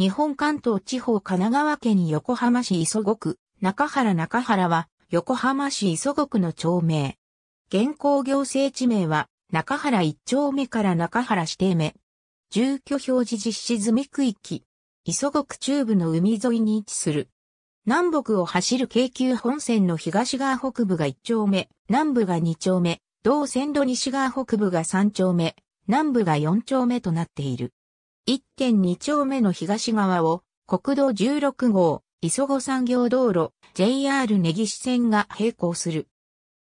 日本関東地方神奈川県横浜市磯子区、中原中原は、横浜市磯子区の町名。現行行政地名は、中原1丁目から中原指定目。住居表示実施済み区域。磯子区中部の海沿いに位置する。南北を走る京急本線の東側北部が1丁目、南部が2丁目、同線路西側北部が3丁目、南部が4丁目となっている。1.2丁目の東側を国道16号、磯子産業道路、JR 根岸線が並行する。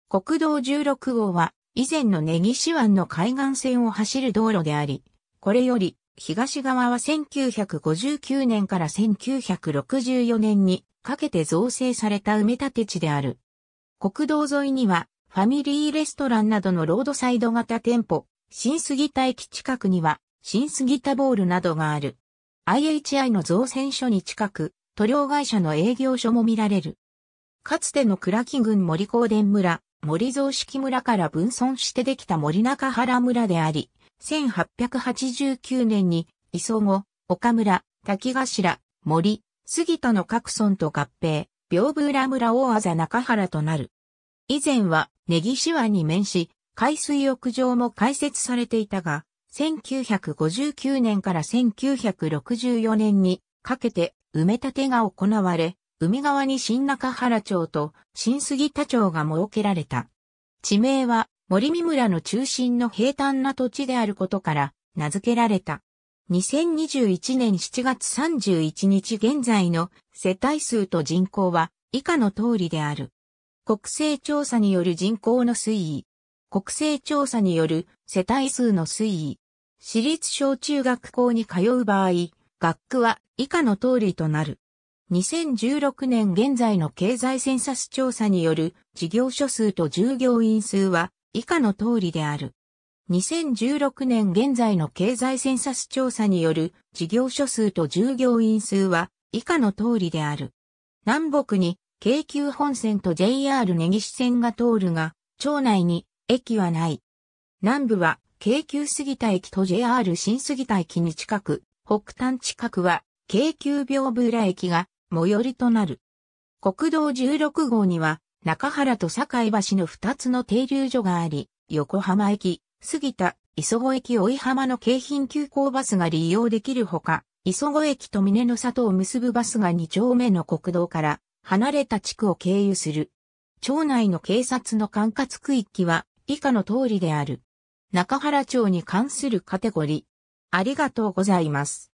国道16号は以前の根岸湾の海岸線を走る道路であり、これより東側は1959年から1964年にかけて造成された埋め立て地である。国道沿いにはファミリーレストランなどのロードサイド型店舗、新杉田駅近くには新杉田ボールなどがある。IHI の造船所に近く、塗料会社の営業所も見られる。かつての倉木郡森高伝村、森蔵式村から分村してできた森中原村であり、1889年に磯子、岡村、滝頭、森、杉田の各村と合併、屏風浦村大技中原となる。以前は根岸湾に面し、海水浴場も開設されていたが、1959年から1964年にかけて埋め立てが行われ、海側に新中原町と新杉田町が設けられた。地名は森見村の中心の平坦な土地であることから名付けられた。2021年7月31日現在の世帯数と人口は以下の通りである。国勢調査による人口の推移。国勢調査による世帯数の推移。私立小中学校に通う場合、学区は以下の通りとなる。2016年現在の経済センサス調査による事業所数と従業員数は以下の通りである。2016年現在の経済センサス調査による事業所数と従業員数は以下の通りである。南北に京急本線と JR 根岸線が通るが、町内に駅はない。南部は京急杉田駅と JR 新杉田駅に近く、北端近くは京急屏風浦駅が最寄りとなる。国道16号には中原と境橋の2つの停留所があり、横浜駅、杉田、磯子駅追浜の京浜急行バスが利用できるほか、磯子駅と峰の里を結ぶバスが2丁目の国道から離れた地区を経由する。町内の警察の管轄区域は以下の通りである。中原町に関するカテゴリー。ありがとうございます。